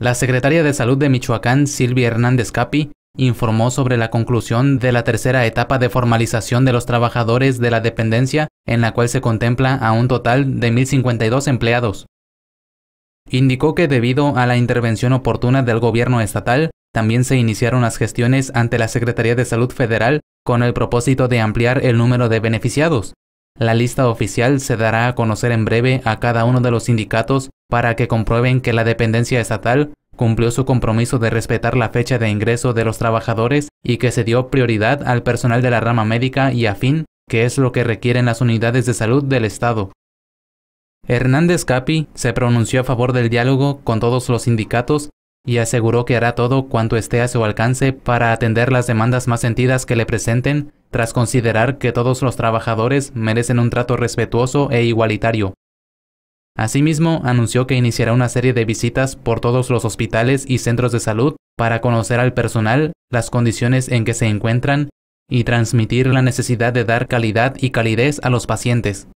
La secretaria de Salud de Michoacán, Silvia Hernández Capi, informó sobre la conclusión de la tercera etapa de formalización de los trabajadores de la dependencia, en la cual se contempla a un total de 1.052 empleados. Indicó que debido a la intervención oportuna del gobierno estatal, también se iniciaron las gestiones ante la Secretaría de Salud Federal con el propósito de ampliar el número de beneficiados. La lista oficial se dará a conocer en breve a cada uno de los sindicatos para que comprueben que la dependencia estatal cumplió su compromiso de respetar la fecha de ingreso de los trabajadores y que se dio prioridad al personal de la rama médica y afín, que es lo que requieren las unidades de salud del Estado. Hernández Capi se pronunció a favor del diálogo con todos los sindicatos y aseguró que hará todo cuanto esté a su alcance para atender las demandas más sentidas que le presenten tras considerar que todos los trabajadores merecen un trato respetuoso e igualitario. Asimismo, anunció que iniciará una serie de visitas por todos los hospitales y centros de salud para conocer al personal, las condiciones en que se encuentran y transmitir la necesidad de dar calidad y calidez a los pacientes.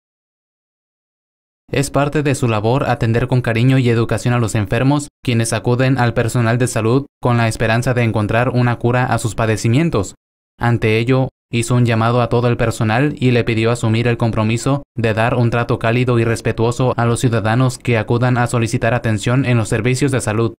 Es parte de su labor atender con cariño y educación a los enfermos, quienes acuden al personal de salud con la esperanza de encontrar una cura a sus padecimientos. Ante ello, hizo un llamado a todo el personal y le pidió asumir el compromiso de dar un trato cálido y respetuoso a los ciudadanos que acudan a solicitar atención en los servicios de salud.